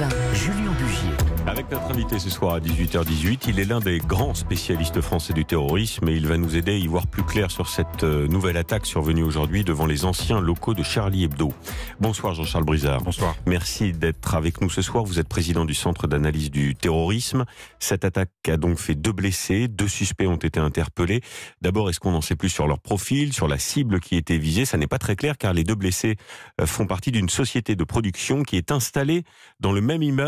2020. Julien Bugier. Avec notre invité ce soir à 18h18, il est l'un des grands spécialistes français du terrorisme et il va nous aider à y voir plus clair sur cette euh, nouvelle attaque survenue aujourd'hui devant les anciens locaux de Charlie Hebdo. Bonsoir Jean-Charles Brizard. Bonsoir. Merci d'être avec nous ce soir. Vous êtes président du Centre d'analyse du terrorisme. Cette attaque a donc fait deux blessés, deux suspects ont été interpellés. D'abord, est-ce qu'on en sait plus sur leur profil, sur la cible qui était visée Ça n'est pas très clair car les deux blessés euh, font partie d'une société de production qui est installée dans le même immeuble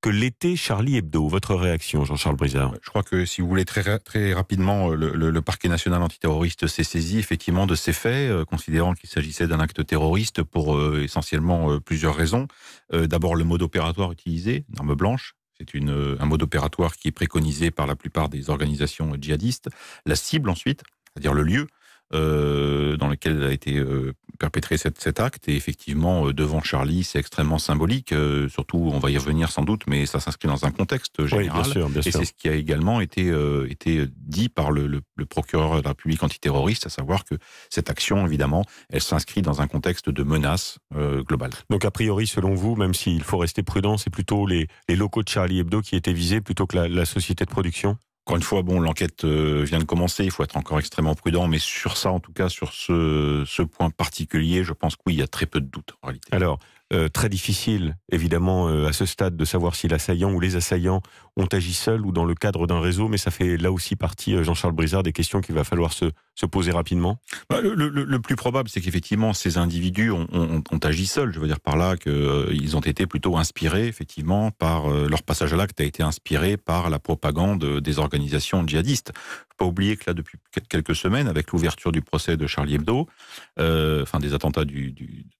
que l'été Charlie Hebdo. Votre réaction, Jean-Charles Brizard Je crois que si vous voulez très, rapidement, euh, le, parquet national antiterroriste s'est saisi effectivement de ces faits, euh, considérant qu'il s'agissait d'un acte terroriste pour euh, essentiellement plusieurs raisons. D'abord, le mode opératoire utilisé, arme blanche, c'est un mode opératoire qui est préconisé par la plupart des organisations djihadistes. La cible ensuite, c'est-à-dire le lieu, euh, dans lequel a été euh, perpétré cet, acte. Et effectivement, euh, devant Charlie, c'est extrêmement symbolique. surtout, on va y revenir sans doute, mais ça s'inscrit dans un contexte général. Et c'est ce qui a également été, été dit par le, procureur de la République antiterroriste, à savoir que cette action, évidemment, elle s'inscrit dans un contexte de menace globale. Donc, a priori, selon vous, même s'il faut rester prudent, c'est plutôt les, locaux de Charlie Hebdo qui étaient visés plutôt que la, la société de production encore une fois, bon, l'enquête euh, vient de commencer, il faut être encore extrêmement prudent, mais sur ça, en tout cas, sur ce, point particulier, je pense que oui, il y a très peu de doutes en réalité. Alors, euh, très difficile, évidemment, euh, à ce stade, de savoir si l'assaillant ou les assaillants ont agi seuls ou dans le cadre d'un réseau, mais ça fait là aussi partie, euh, Jean-Charles Brizard, des questions qu'il va falloir se, poser rapidement bah, le, plus probable, c'est qu'effectivement, ces individus ont, ont, agi seuls. Je veux dire par là qu'ils ont été plutôt inspirés, effectivement, par leur passage à l'acte a été inspiré par la propagande des organisations djihadistes pas oublier que là, depuis quelques semaines, avec l'ouverture du procès de Charlie Hebdo, euh, enfin des attentats de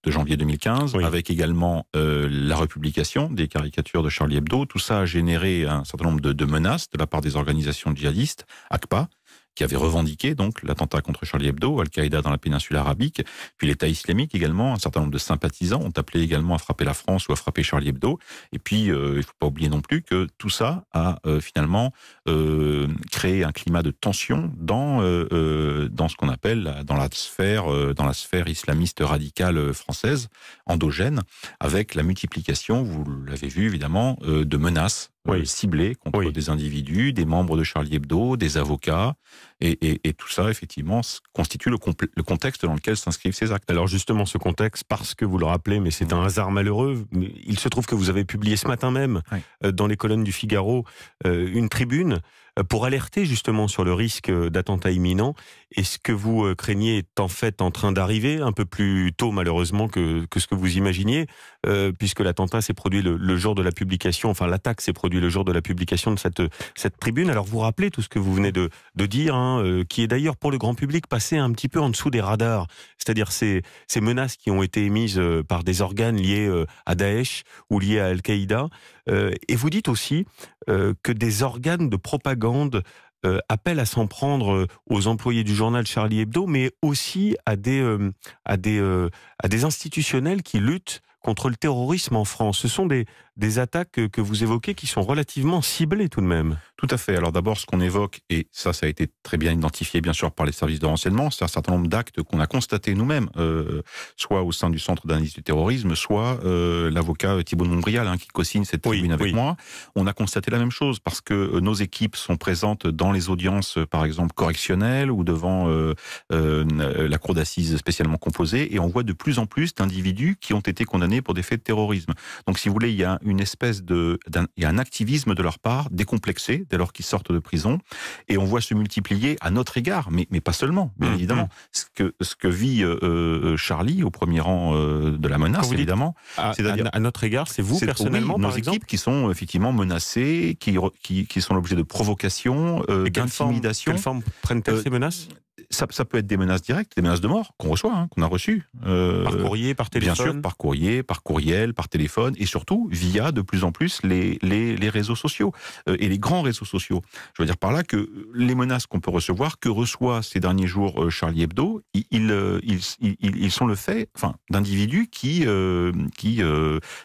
janvier 2015, avec également euh, la republication des caricatures de Charlie Hebdo, tout ça a généré un certain nombre de, de menaces de la part des organisations djihadistes, ACPA, qui avait revendiqué donc l'attentat contre Charlie Hebdo, Al-Qaïda dans la péninsule arabique, puis l'État islamique également. Un certain nombre de sympathisants ont appelé également à frapper la France ou à frapper Charlie Hebdo. Et puis, euh, il ne faut pas oublier non plus que tout ça a euh, finalement euh, créé un climat de tension dans dans ce qu'on appelle dans la sphère dans la sphère islamiste radicale française endogène, avec la multiplication, vous l'avez vu évidemment, de menaces oui. ciblés contre des individus, des membres de Charlie Hebdo, des avocats, et, tout ça, effectivement, constitue le, contexte dans lequel s'inscrivent ces actes. Alors justement, ce contexte, parce que vous le rappelez, mais c'est mm. un hasard malheureux, il se trouve que vous avez publié ce matin même, euh, dans les colonnes du Figaro, euh, une tribune euh, pour alerter justement sur le risque d'attentat imminent. Et ce que vous craignez est en fait en train d'arriver, un peu plus tôt malheureusement que, ce que vous imaginiez, puisque l'attentat s'est produit le, jour de la publication, enfin l'attaque s'est produite le jour de la publication de cette, cette tribune. Alors vous rappelez tout ce que vous venez de, de dire, hein, euh, qui est d'ailleurs pour le grand public passé un petit peu en dessous des radars. C'est-à-dire ces, menaces qui ont été émises euh, par des organes liés euh, à Daesh ou liés à Al-Qaïda. et vous dites aussi que des organes de propagande appellent à s'en prendre aux employés du journal Charlie Hebdo, mais aussi à des institutionnels qui luttent contre le terrorisme en France. Ce sont des, des attaques que, vous évoquez qui sont relativement ciblées tout de même. Tout à fait. Alors d'abord, ce qu'on évoque, et ça, ça a été très bien identifié bien sûr par les services de renseignement, c'est un certain nombre d'actes qu'on a constatés nous-mêmes, euh, soit au sein du Centre d'analyse du terrorisme, soit euh, l'avocat euh, Thibault de Montbrial hein, qui co-signe cette tribune avec moi. On a constaté la même chose parce que nos équipes sont présentes dans les audiences, par exemple, correctionnelles ou devant la cour d'assises spécialement composée, et on voit de plus en plus d'individus qui ont été condamnés pour des faits de terrorisme. Donc, si vous voulez, il y a une espèce de, un, il y a un activisme de leur part, décomplexé, dès lors qu'ils sortent de prison, et on voit se multiplier à notre égard, mais, mais pas seulement, bien mm, évidemment, mm. ce que, ce que vit euh, euh, Charlie au premier rang euh, de la menace, évidemment. À, notre égard, c'est vous personnellement, oui, par nos équipes qui sont effectivement menacées, qui, qui, sont l'objet de provocations, euh, d'intimidation. Quelles formes prennent-elles ces menaces ça, peut être des menaces directes, des menaces de mort qu'on reçoit, hein, qu'on a reçues. Euh, par courrier, par téléphone Bien sûr, par courrier, par courriel, par téléphone, et surtout via de plus en plus les, les, les réseaux sociaux euh, et les grands réseaux sociaux. Je veux dire par là que les menaces qu'on peut recevoir, que reçoit ces derniers jours euh, Charlie Hebdo, ils, ils, ils, sont le fait enfin, d'individus qui, qui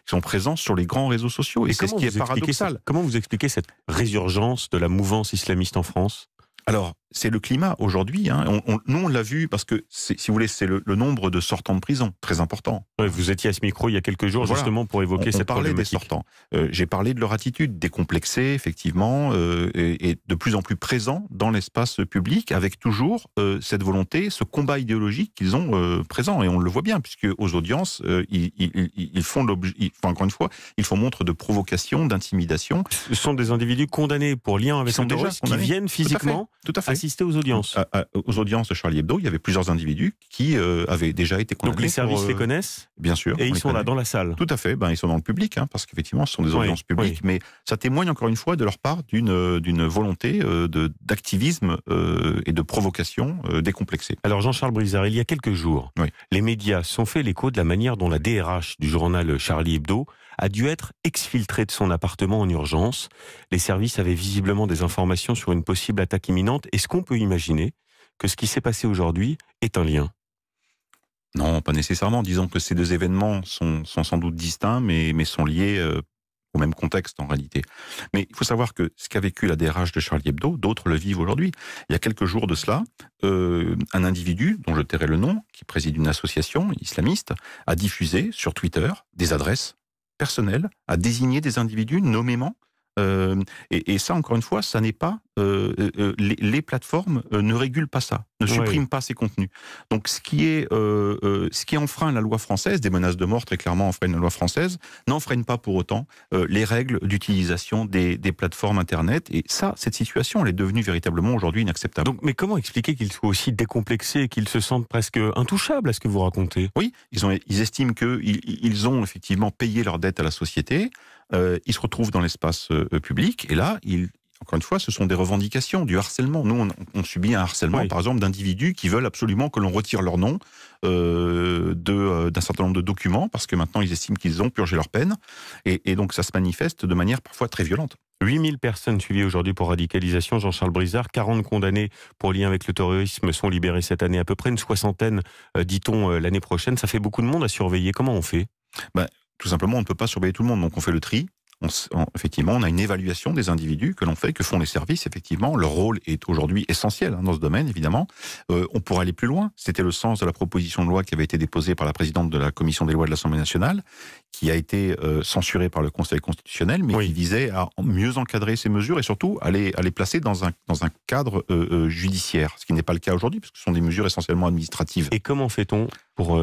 sont présents sur les grands réseaux sociaux. Et, et c'est ce qui est paradoxal. Comment vous expliquez cette résurgence de la mouvance islamiste en France alors, c'est le climat aujourd'hui. Hein. nous, on l'a vu parce que, si vous voulez, c'est le, nombre de sortants de prison, très important. vous étiez à ce micro il y a quelques jours, justement, pour évoquer cette problématique. des sortants. Euh, j'ai parlé de leur attitude décomplexée, effectivement, euh, et, de plus en plus présent dans l'espace public, avec toujours euh, cette volonté, ce combat idéologique qu'ils ont présent. Et on le voit bien, puisque aux audiences, ils, font l'objet, encore une fois, ils font montre de provocation, d'intimidation. Ce sont des individus condamnés pour lien avec des terrorisme, qui viennent physiquement. Tout à fait assister aux audiences. Euh, euh, aux audiences de Charlie Hebdo, il y avait plusieurs individus qui euh, avaient déjà été condamnés. Donc les services les connaissent Bien sûr. Et ils sont là, dans la salle Tout à fait. Ben, ils sont dans le public, hein, parce qu'effectivement, ce sont des audiences publiques. Mais ça témoigne encore une fois de leur part d'une volonté d'activisme et de provocation décomplexée. Alors Jean-Charles Brizard, il y a quelques jours, les médias sont fait l'écho de la manière dont la DRH du journal Charlie Hebdo a dû être exfiltré de son appartement en urgence. Les services avaient visiblement des informations sur une possible attaque imminente. Est-ce qu'on peut imaginer que ce qui s'est passé aujourd'hui est un lien Non, pas nécessairement. Disons que ces deux événements sont, sans doute distincts, mais, sont liés euh, au même contexte en réalité. Mais il faut savoir que ce qu'a vécu la DRH de Charlie Hebdo, d'autres le vivent aujourd'hui. Il y a quelques jours de cela, euh, un individu dont je tairai le nom, qui préside une association islamiste, a diffusé sur Twitter des adresses personnel à désigner des individus nommément. Euh, et, et, ça, encore une fois, ça n'est pas euh, euh, euh, les, plateformes ne régulent pas ça, ne suppriment pas ces contenus. Donc ce qui, est, ce qui enfreint la loi française, des menaces de mort très clairement enfreignent la loi française, n'enfreignent pas pour autant les règles d'utilisation des, plateformes Internet. Et ça, cette situation, elle est devenue véritablement aujourd'hui inacceptable. Donc, mais comment expliquer qu'ils soient aussi décomplexés, qu'ils se sentent presque intouchables à ce que vous racontez Oui, ils, ont, ils estiment qu'ils ils ont effectivement payé leur dette à la société. ils se retrouvent dans l'espace public et là, ils, encore une fois, ce sont des revendications, du harcèlement. Nous, on, subit un harcèlement, par exemple, d'individus qui veulent absolument que l'on retire leur nom euh, euh, d'un certain nombre de documents, parce que maintenant, ils estiment qu'ils ont purgé leur peine. Et, donc, ça se manifeste de manière parfois très violente. 8000 personnes suivies aujourd'hui pour radicalisation, Jean-Charles Brizard, 40 condamnés pour lien avec le terrorisme sont libérés cette année à peu près, une soixantaine, euh, dit-on, l'année prochaine. Ça fait beaucoup de monde à surveiller. Comment on fait ben, tout simplement, on ne peut pas surveiller tout le monde. Donc on fait le tri effectivement, on a une évaluation des individus que l'on fait, que font les services. Effectivement, leur rôle est aujourd'hui essentiel hein, dans ce domaine, évidemment. Euh, on pourrait aller plus loin. C'était le sens de la proposition de loi qui avait été déposée par la présidente de la commission des lois de l'Assemblée nationale, qui a été euh, censurée par le Conseil constitutionnel, mais qui visait à mieux encadrer ces mesures et surtout à les, placer dans un, dans un cadre euh, judiciaire, ce qui n'est pas le cas aujourd'hui, parce que ce sont des mesures essentiellement administratives. Et comment fait-on pour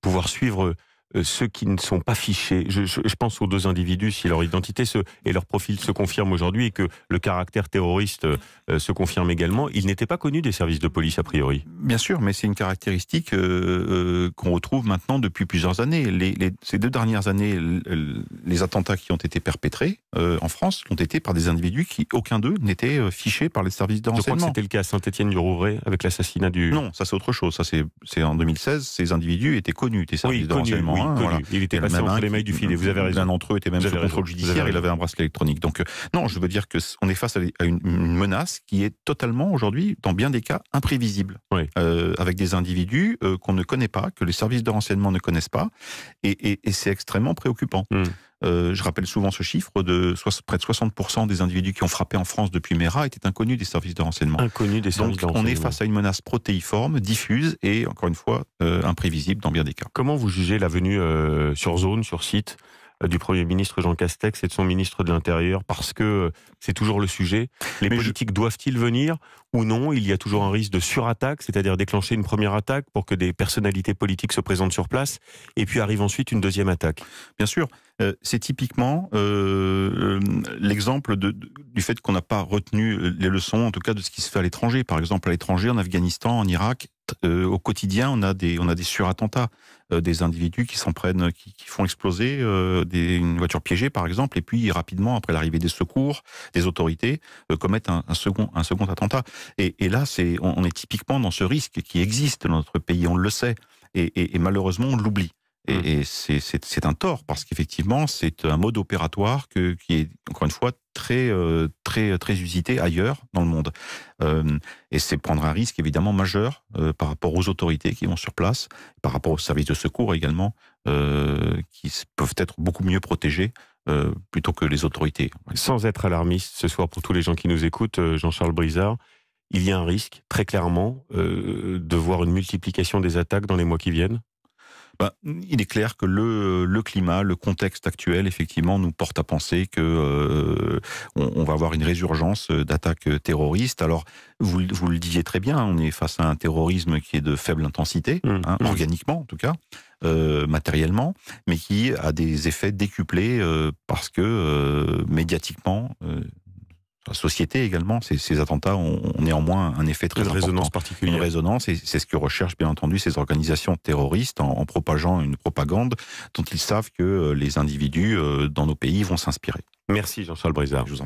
pouvoir suivre euh, ceux qui ne sont pas fichés. Je, pense aux deux individus, si leur identité et leur profil se confirment aujourd'hui et que le caractère terroriste euh, se confirme également, ils n'étaient pas connus des services de police a priori. Bien sûr, mais c'est une caractéristique euh, qu'on retrouve maintenant depuis plusieurs années. Les, ces deux dernières années, les attentats qui ont été perpétrés en France ont été par des individus qui, aucun d'eux, n'était fiché par les services de renseignement. Je crois que c'était le cas à Saint-Étienne-du-Rouvray avec l'assassinat du... Non, ça c'est autre chose. Ça c'est en 2016, ces individus étaient connus des services de renseignement. Hein, Il était passé entre les mailles du filet. Vous avez raison. L'un d'entre eux était même sous contrôle judiciaire. Il avait un bracelet électronique. Donc, euh, non, je veux dire que on est face à une menace qui est totalement aujourd'hui, dans bien des cas, imprévisible, euh, avec des individus euh, qu'on ne connaît pas, que les services de renseignement ne connaissent pas, et, c'est extrêmement préoccupant. Hmm. Euh, je rappelle souvent ce chiffre de près de 60% des individus qui ont frappé en France depuis Mera étaient inconnus des services de renseignement. Donc, on est face à une menace protéiforme, diffuse et encore une fois euh, imprévisible dans bien des cas. Comment vous jugez la venue euh, sur zone, sur site euh, du Premier ministre Jean Castex et de son ministre de l'Intérieur parce que euh, c'est toujours le sujet. Les politiques doivent-ils venir ou non Il y a toujours un risque de surattaque, c'est-à-dire déclencher une première attaque pour que des personnalités politiques se présentent sur place et puis arrive ensuite une deuxième attaque. Bien sûr, euh, c'est typiquement l'exemple du fait qu'on n'a pas retenu les leçons, en tout cas de ce qui se fait à l'étranger. Par exemple, à l'étranger, en Afghanistan, en Irak, euh, au quotidien, on a des, on a des surattentats, euh, des individus qui s'en prennent, euh, qui, font exploser une voiture piégée, par exemple, et puis rapidement, après l'arrivée des secours, des autorités, commettent un, second, un second attentat. Et, là, on, est typiquement dans ce risque qui existe dans notre pays, on le sait, et, malheureusement, on l'oublie. Et, mmh. c'est un tort, parce qu'effectivement, c'est un mode opératoire que, qui est, encore une fois, très, euh, très, euh, très usité ailleurs dans le monde. Euh, et c'est prendre un risque évidemment majeur par rapport aux autorités qui vont sur place, par rapport aux services de secours également, qui peuvent être beaucoup mieux protégés plutôt que les autorités. Sans être alarmiste ce soir pour tous les gens qui nous écoutent, Jean-Charles Brizard, il y a un risque, très clairement, de voir une multiplication des attaques dans les mois qui viennent bah, il est clair que le, climat, le contexte actuel, effectivement, nous porte à penser que euh, on, va avoir une résurgence d'attaques terroristes. Alors, vous, le disiez très bien, on est face à un terrorisme qui est de faible intensité, mmh, hein, mmh. organiquement en tout cas. Euh, matériellement, mais qui a des effets décuplés euh, parce que médiatiquement, la société également, ces, attentats ont, néanmoins un effet très une résonance particulière. Une résonance, et c'est ce que recherchent bien entendu ces organisations terroristes en, propageant une propagande dont ils savent que euh, les individus euh, dans nos pays vont s'inspirer. Merci Jean-Charles Brizard.